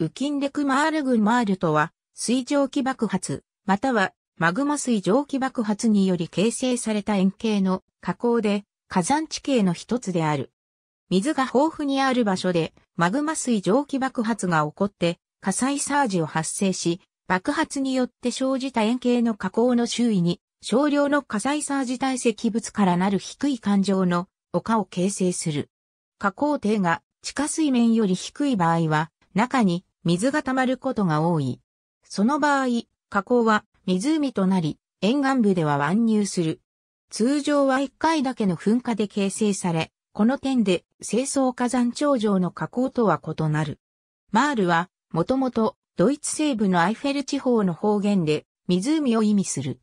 ウキンデクマールグマールとは、水蒸気爆発、またはマグマ水蒸気爆発により形成された円形の火口で火山地形の一つである。水が豊富にある場所でマグマ水蒸気爆発が起こって火災サージを発生し、爆発によって生じた円形の火口の周囲に少量の火災サージ堆積物からなる低い環状の丘を形成する。火口底が地下水面より低い場合は中に水が溜まることが多い。その場合、河口は湖となり、沿岸部では湾入する。通常は1回だけの噴火で形成され、この点で清掃火山頂上の河口とは異なる。マールは、もともとドイツ西部のアイフェル地方の方言で湖を意味する。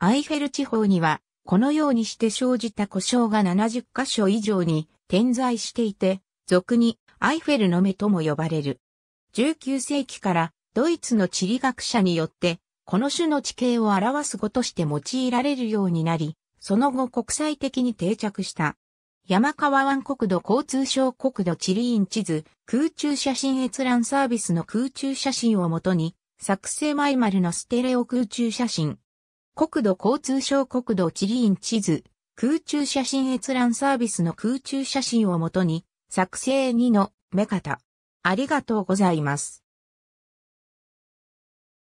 アイフェル地方には、このようにして生じた故障が70カ所以上に点在していて、俗にアイフェルの目とも呼ばれる。19世紀からドイツの地理学者によって、この種の地形を表す語として用いられるようになり、その後国際的に定着した。山川湾国土交通省国土地理院地図、空中写真閲覧サービスの空中写真をもとに、作成マイマルのステレオ空中写真。国土交通省国土地理院地図、空中写真閲覧サービスの空中写真をもとに、作成2の目方。ありがとうございます。